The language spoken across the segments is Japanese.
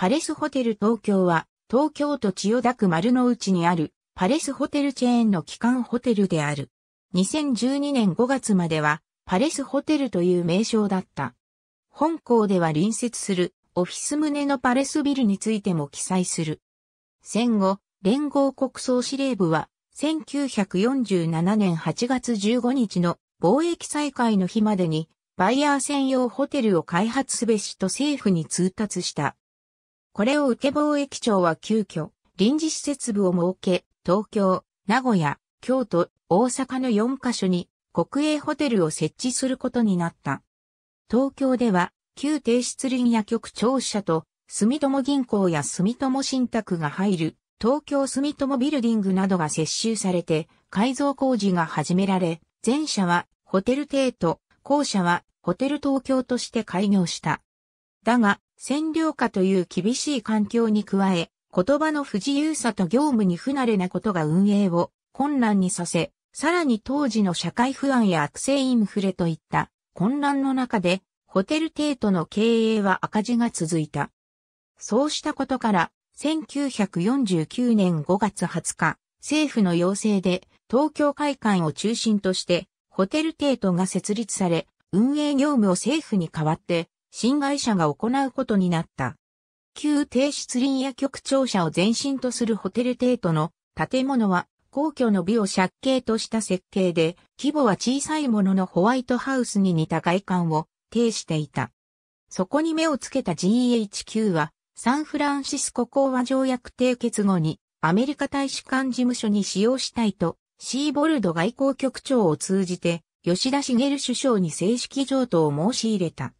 パレスホテル東京は、東京都千代田区丸の内にある、パレスホテルチェーンの基幹ホテルである。2012年5月までは、パレスホテルという名称だった。本校では隣接する、オフィス棟のパレスビルについても記載する。戦後、連合国総司令部は、1947年8月15日の貿易再開の日までに、バイヤー専用ホテルを開発すべしと政府に通達した。これを受け貿易庁は急遽、臨時施設部を設け、東京、名古屋、京都、大阪の4カ所に国営ホテルを設置することになった。東京では、旧帝室林や局庁舎と、住友銀行や住友信託が入る、東京住友ビルディングなどが接収されて、改造工事が始められ、前者はホテル帝都、後者はホテル東京として開業した。だが、占領下という厳しい環境に加え、言葉の不自由さと業務に不慣れなことが運営を混乱にさせ、さらに当時の社会不安や悪性インフレといった混乱の中で、ホテルテイトの経営は赤字が続いた。そうしたことから、1949年5月20日、政府の要請で東京会館を中心として、ホテルテイトが設立され、運営業務を政府に代わって新会社が行うことになった。旧低出林や局庁舎を前身とするホテルテートの建物は皇居の美を借景とした設計で、規模は小さいもののホワイトハウスに似た外観を呈していた。そこに目をつけた GHQ は、サンフランシスコ講和条約締結後に、アメリカ大使館事務所に使用したいと、シーボルド外交局長を通じて、吉田茂首相に正式譲渡を申し入れた。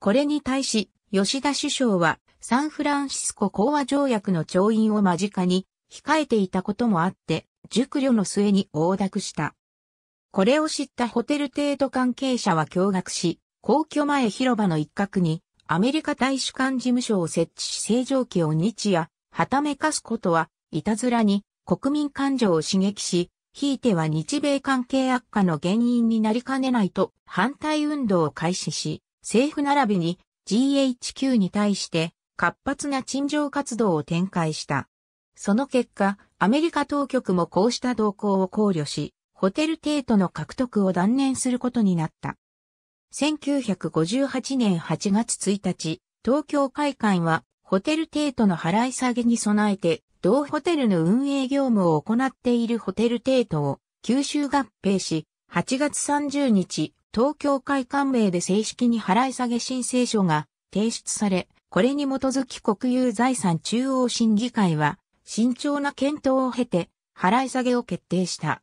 これに対し、吉田首相は、サンフランシスコ講和条約の調印を間近に控えていたこともあって、熟慮の末に横諾した。これを知ったホテル程度関係者は驚愕し、皇居前広場の一角にアメリカ大使館事務所を設置し正常期を日夜、はためかすことは、いたずらに国民感情を刺激し、ひいては日米関係悪化の原因になりかねないと反対運動を開始し、政府並びに GHQ に対して活発な陳情活動を展開した。その結果、アメリカ当局もこうした動向を考慮し、ホテルテートの獲得を断念することになった。1958年8月1日、東京会館はホテルテートの払い下げに備えて、同ホテルの運営業務を行っているホテルテートを吸収合併し、8月30日、東京会館名で正式に払い下げ申請書が提出され、これに基づき国有財産中央審議会は、慎重な検討を経て、払い下げを決定した。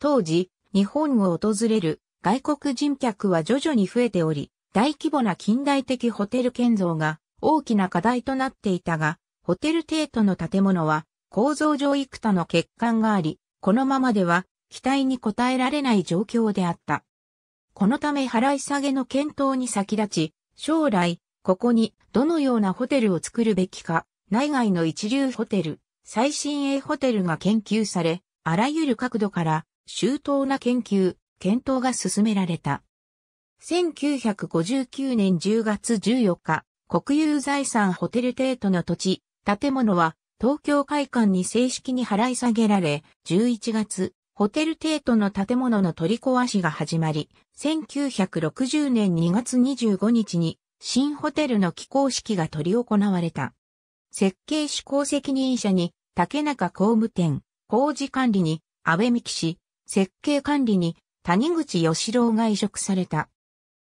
当時、日本を訪れる外国人客は徐々に増えており、大規模な近代的ホテル建造が大きな課題となっていたが、ホテルテートの建物は構造上幾多の欠陥があり、このままでは期待に応えられない状況であった。このため払い下げの検討に先立ち、将来、ここにどのようなホテルを作るべきか、内外の一流ホテル、最新鋭ホテルが研究され、あらゆる角度から周到な研究、検討が進められた。1959年10月14日、国有財産ホテルテートの土地、建物は東京会館に正式に払い下げられ、11月ホテルテートの建物の取り壊しが始まり、1960年2月25日に新ホテルの起工式が取り行われた。設計施工責任者に竹中工務店、工事管理に安倍美紀氏、設計管理に谷口義郎が移植された。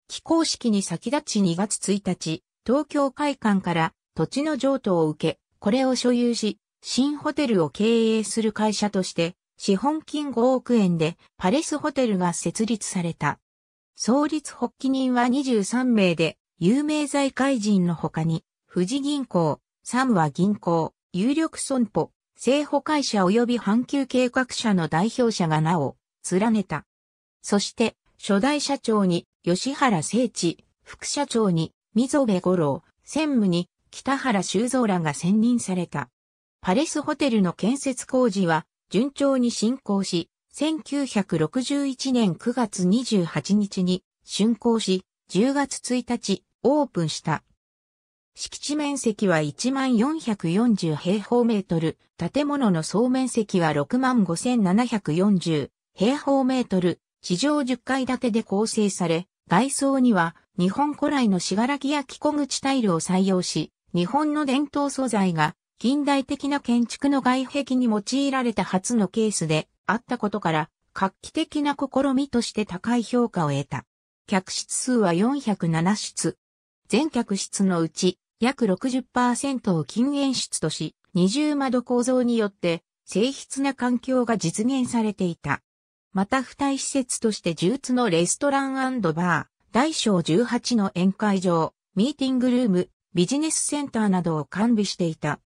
起工式に先立ち2月1日、東京会館から土地の譲渡を受け、これを所有し、新ホテルを経営する会社として資本金5億円でパレスホテルが設立された。創立発起人は23名で、有名財界人の他に、富士銀行、三和銀行、有力損保、正保会社及び阪急計画社の代表者が名を連ねた。そして、初代社長に吉原聖地、副社長に溝部五郎、専務に北原修造らが選任された。パレスホテルの建設工事は順調に進行し、1961年9月28日に竣工し、10月1日オープンした。敷地面積は1440平方メートル、建物の総面積は65,740平方メートル、地上10階建てで構成され、外装には日本古来の信楽や木小口タイルを採用し、日本の伝統素材が近代的な建築の外壁に用いられた初のケースであったことから、画期的な試みとして高い評価を得た。客室数は407室。全客室のうち約60%を禁煙室とし、二重窓構造によって静筆な環境が実現されていた。また付帯施設として充実のレストランバー、大小18の宴会場、ミーティングルーム、ビジネスセンターなどを完備していた。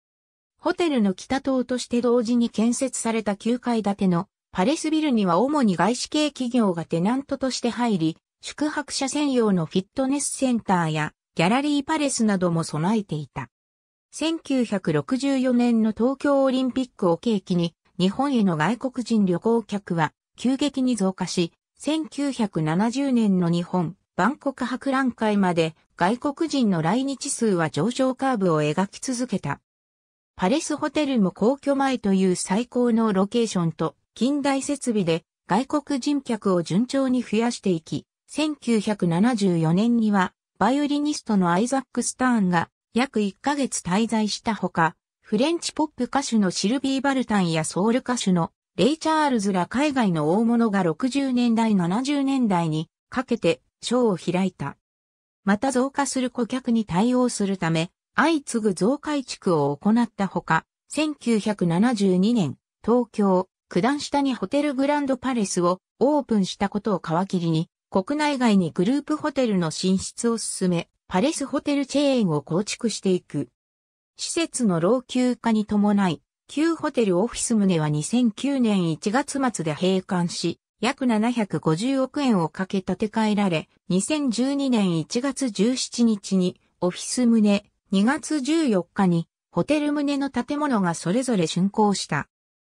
ホテルの北棟として同時に建設された9階建てのパレスビルには主に外資系企業がテナントとして入り、宿泊者専用のフィットネスセンターやギャラリーパレスなども備えていた。1964年の東京オリンピックを契機に日本への外国人旅行客は急激に増加し、1970年の日本万国博覧会まで外国人の来日数は上昇カーブを描き続けた。パレスホテルも皇居前という最高のロケーションと近代設備で外国人客を順調に増やしていき、1974年にはバイオリニストのアイザック・スターンが約1ヶ月滞在したほか、フレンチポップ歌手のシルビー・バルタンやソウル歌手のレイ・チャールズら海外の大物が60年代70年代にかけてショーを開いた。また増加する顧客に対応するため、相次ぐ増改築を行ったほか、1972年、東京、九段下にホテルグランドパレスをオープンしたことを皮切りに、国内外にグループホテルの進出を進め、パレスホテルチェーンを構築していく。施設の老朽化に伴い、旧ホテルオフィス棟は2009年1月末で閉館し、約750億円をかけ建て替えられ、2012年1月17日にオフィス棟、2月14日にホテル棟の建物がそれぞれ竣工した。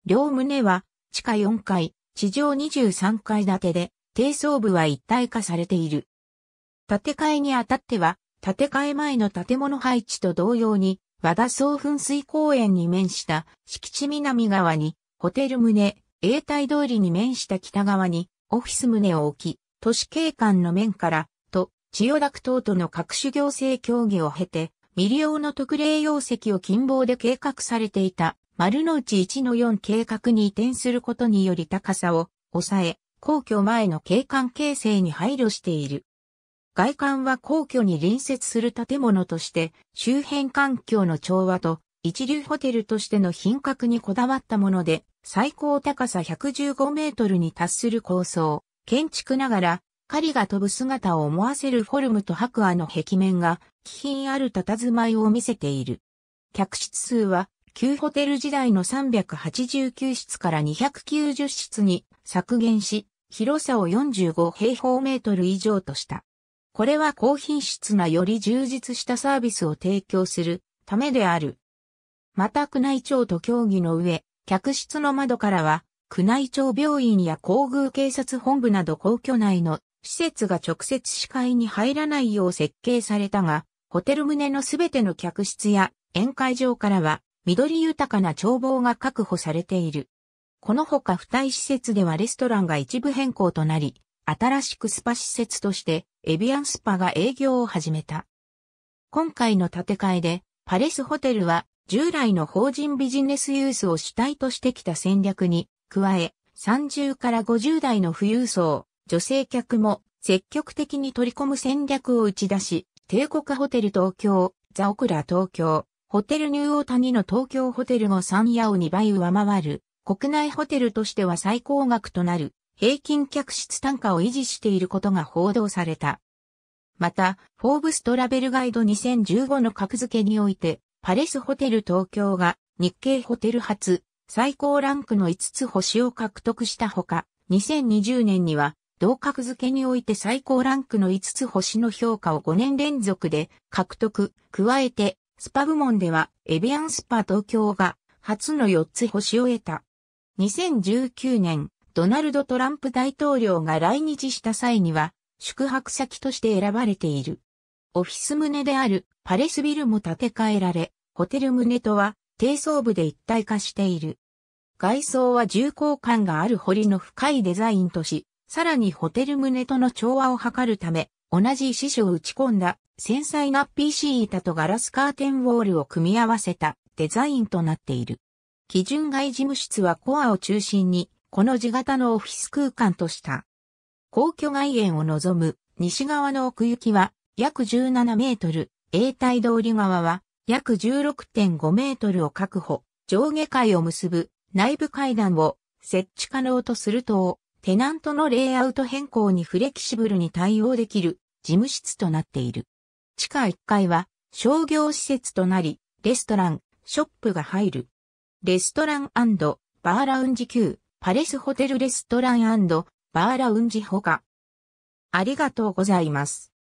両棟は地下4階、地上23階建てで、低層部は一体化されている。建て替えにあたっては、建て替え前の建物配置と同様に、和田総噴水公園に面した敷地南側に、ホテル棟、永代通りに面した北側に、オフィス棟を置き、都市景観の面から、と、千代田区等との各種行政協議を経て、未利用の特例容積を近傍で計画されていた丸の内1の4計画に移転することにより高さを抑え、皇居前の景観形成に配慮している。外観は皇居に隣接する建物として周辺環境の調和と一流ホテルとしての品格にこだわったもので最高高さ115メートルに達する構想、建築ながら狩りが飛ぶ姿を思わせるフォルムと白亜の壁面が、気品ある佇まいを見せている。客室数は、旧ホテル時代の389室から290室に削減し、広さを45平方メートル以上とした。これは高品質なより充実したサービスを提供するためである。また宮内庁と協議の上、客室の窓からは、宮内庁病院や皇宮警察本部など皇居内の施設が直接視界に入らないよう設計されたが、ホテル棟のすべての客室や宴会場からは緑豊かな眺望が確保されている。このほか付帯施設ではレストランが一部変更となり、新しくスパ施設としてエビアンスパが営業を始めた。今回の建て替えでパレスホテルは従来の法人ビジネスユースを主体としてきた戦略に加え30から50代の富裕層、女性客も積極的に取り込む戦略を打ち出し、帝国ホテル東京、ザオクラ東京、ホテルニューオータニの東京ホテルも3夜を2倍上回る、国内ホテルとしては最高額となる、平均客室単価を維持していることが報道された。また、フォーブストラベルガイド2015の格付けにおいて、パレスホテル東京が日系ホテル初、最高ランクの5つ星を獲得したほか、2020年には同格付けにおいて最高ランクの5つ星の評価を5年連続で獲得。加えて、スパ部門では、エビアンスパ東京が初の4つ星を得た。2019年、ドナルド・トランプ大統領が来日した際には、宿泊先として選ばれている。オフィス棟であるパレスビルも建て替えられ、ホテル棟とは低層部で一体化している。外装は重厚感がある堀の深いデザインとし、さらにホテル棟との調和を図るため、同じ石所を打ち込んだ繊細な PC 板とガラスカーテンウォールを組み合わせたデザインとなっている。基準外事務室はコアを中心に、この字型のオフィス空間とした。皇居外苑を望む西側の奥行きは約17メートル、永代通り側は約16.5メートルを確保、上下階を結ぶ内部階段を設置可能とすると、テナントのレイアウト変更にフレキシブルに対応できる事務室となっている。地下1階は商業施設となり、レストラン、ショップが入る。レストランバーラウンジ級、パレスホテルレストランバーラウンジほか。ありがとうございます。